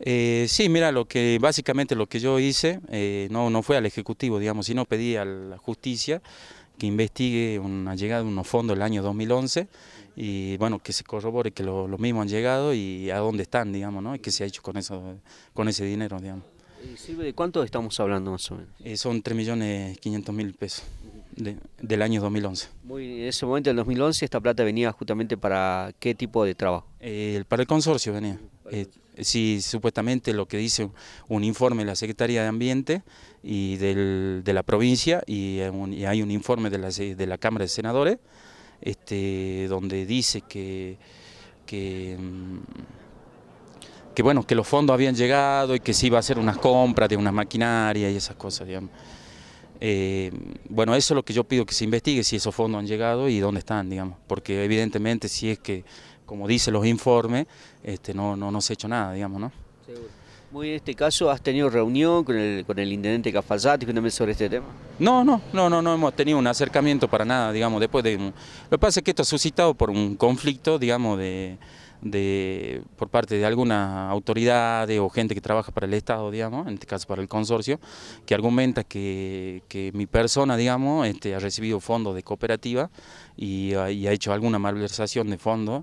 Eh, sí, mira, lo que básicamente lo que yo hice eh, no, no fue al Ejecutivo, digamos, sino pedí a la justicia que investigue una llegada de unos fondos el año 2011 y bueno, que se corrobore que los lo mismos han llegado y a dónde están, digamos, ¿no? Y qué se ha hecho con, eso, con ese dinero, digamos. ¿De cuánto estamos hablando más o menos? Eh, son 3.500.000 pesos del año 2011. Muy, en ese momento, del 2011, esta plata venía justamente para qué tipo de trabajo? para el consorcio venía si supuestamente lo que dice un informe de la Secretaría de Ambiente y de la provincia y, hay un informe de la, Cámara de Senadores este, donde dice mm, que, bueno, que los fondos habían llegado y que se iba a hacer unas compras de unas maquinarias y esas cosas, digamos. Eh, bueno, eso es lo que yo pido que se investigue, si esos fondos han llegado y dónde están, digamos, porque evidentemente si es que como dicen los informes, este, no, no, no se ha hecho nada, digamos, ¿no? Muy en este caso, ¿has tenido reunión con el, con el intendente no, sobre este tema? No, no, no, no, no hemos tenido un acercamiento para nada, digamos, después de... Lo que pasa es que esto ha suscitado por un conflicto, digamos, de, de por parte de alguna autoridad o gente que trabaja para el Estado, digamos, en este caso para el consorcio, que argumenta que, que mi persona, digamos, este, ha recibido fondos de cooperativa y, y ha hecho alguna malversación de fondos.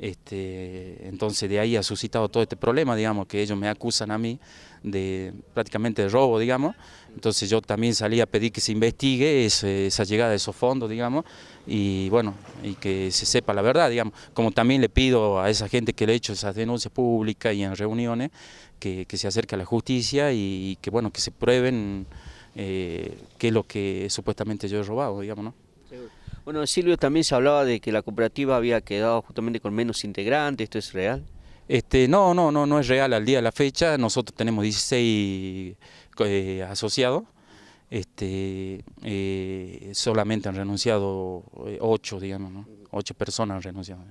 Este, entonces de ahí ha suscitado todo este problema, digamos, que ellos me acusan a mí de prácticamente de robo, digamos. Entonces yo también salí a pedir que se investigue esa llegada de esos fondos, digamos, y bueno, y que se sepa la verdad, digamos. Como también le pido a esa gente que le ha hecho esas denuncias públicas y en reuniones, que, que se acerque a la justicia y, que bueno, que se prueben eh, qué es lo que supuestamente yo he robado, digamos, ¿no? Bueno, Silvio, también se hablaba de que la cooperativa había quedado justamente con menos integrantes, ¿esto es real? Este, no, no, no, no es real al día de la fecha. Nosotros tenemos 16 eh, asociados. Este, eh, solamente han renunciado 8, eh, digamos, ¿no? 8 personas han renunciado.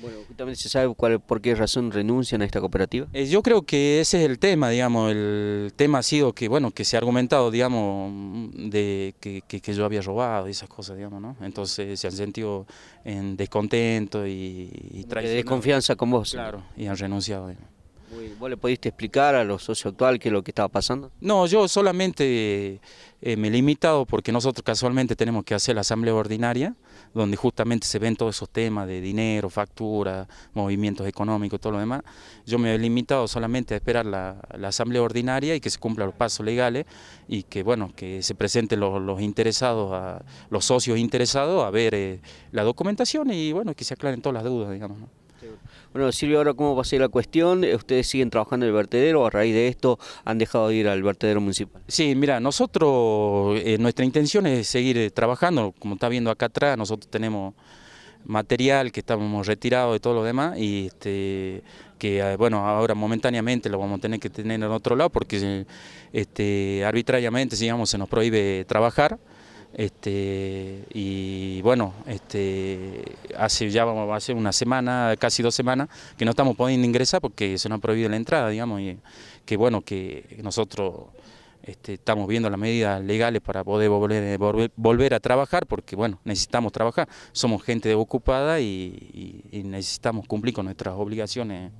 Bueno, justamente se sabe cuál, por qué razón renuncian a esta cooperativa. Eh, yo creo que ese es el tema, digamos, el tema ha sido que, bueno, que se ha argumentado, digamos, de que, yo había robado y esas cosas, digamos, ¿no? Entonces se han sentido en descontento y, y De desconfianza con vos. Claro, y han renunciado. ¿Vos le pudiste explicar a los socios actuales qué es lo que estaba pasando? No, yo solamente eh, me he limitado porque nosotros casualmente tenemos que hacer la asamblea ordinaria, donde justamente se ven todos esos temas de dinero, factura, movimientos económicos, todo lo demás. Yo me he limitado solamente a esperar la, asamblea ordinaria y que se cumplan los pasos legales y que, bueno, que se presenten los, interesados, los socios interesados a ver eh, la documentación y, bueno, que se aclaren todas las dudas, digamos, bueno, Silvia, ahora cómo va a ser la cuestión. Eh, ¿Ustedes siguen trabajando en el vertedero o a raíz de esto han dejado de ir al vertedero municipal? Sí, mira, nosotros, eh, nuestra intención es seguir eh, trabajando. Como está viendo acá atrás, nosotros tenemos material que estamos retirados de todo lo demás y este, que bueno, ahora momentáneamente lo vamos a tener que tener en otro lado porque este, arbitrariamente, digamos, se nos prohíbe trabajar. Este, y bueno, este, hace ya vamos, hace una semana, casi dos semanas, que no estamos podiendo ingresar porque se nos ha prohibido la entrada, digamos, y que bueno, que nosotros este, estamos viendo las medidas legales para poder volver, volver, a trabajar, porque bueno, necesitamos trabajar, somos gente ocupada y, necesitamos cumplir con nuestras obligaciones.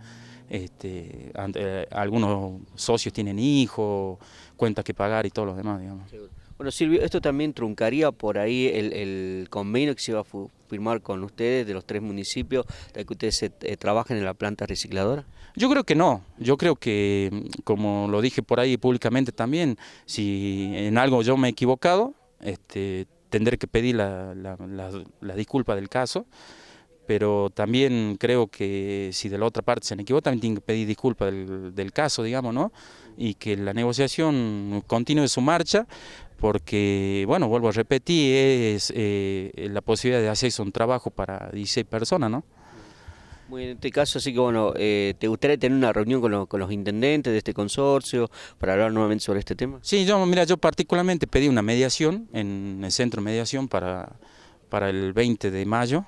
Este, eh, algunos socios tienen hijos, cuentas que pagar y todos los demás, digamos. Bueno, Silvio, esto también truncaría por ahí el, convenio que se iba a firmar con ustedes de los tres municipios, de que ustedes eh, trabajen en la planta recicladora. Yo creo que no, yo creo que, como lo dije por ahí públicamente también, si en algo yo me he equivocado, este, tendré que pedir la, disculpa del caso, pero también creo que si de la otra parte se me equivocado, también tienen que pedir disculpa del, del, caso, digamos, ¿no? Y que la negociación continúe su marcha, porque, bueno, vuelvo a repetir, es eh, la posibilidad de hacerse un trabajo para 16 personas, ¿no? Muy en este caso, así que bueno, eh, ¿te gustaría tener una reunión con, los intendentes de este consorcio para hablar nuevamente sobre este tema? Sí, yo, mira, yo particularmente pedí una mediación en el centro de mediación para, para el 20 de mayo,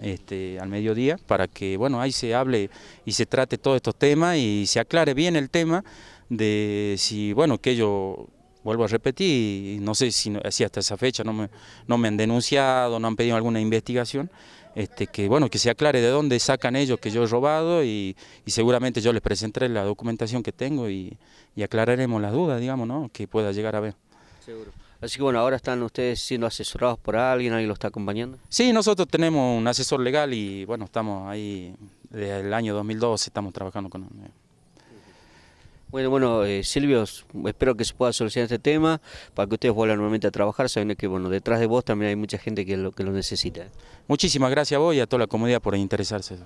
este, al mediodía, para que, bueno, ahí se hable y se trate todos estos temas y se aclare bien el tema de si, bueno, que ellos vuelvo a repetir, no sé si, hasta esa fecha no me, no me han denunciado, no han pedido alguna investigación, este, que bueno, que se aclare de dónde sacan ellos que yo he robado y, seguramente yo les presentaré la documentación que tengo y, aclararemos las dudas, digamos, ¿no? que pueda llegar a ver. Seguro. Así que bueno, ahora están ustedes siendo asesorados por alguien, alguien los está acompañando. Sí, nosotros tenemos un asesor legal y bueno, estamos ahí desde el año 2012, estamos trabajando con él. Eh, bueno, bueno, eh, Silvio, espero que se pueda solucionar este tema para que ustedes vuelvan nuevamente a trabajar, sabiendo que bueno, detrás de vos también hay mucha gente que lo, que lo necesita. Muchísimas gracias a vos y a toda la comunidad por interesarse.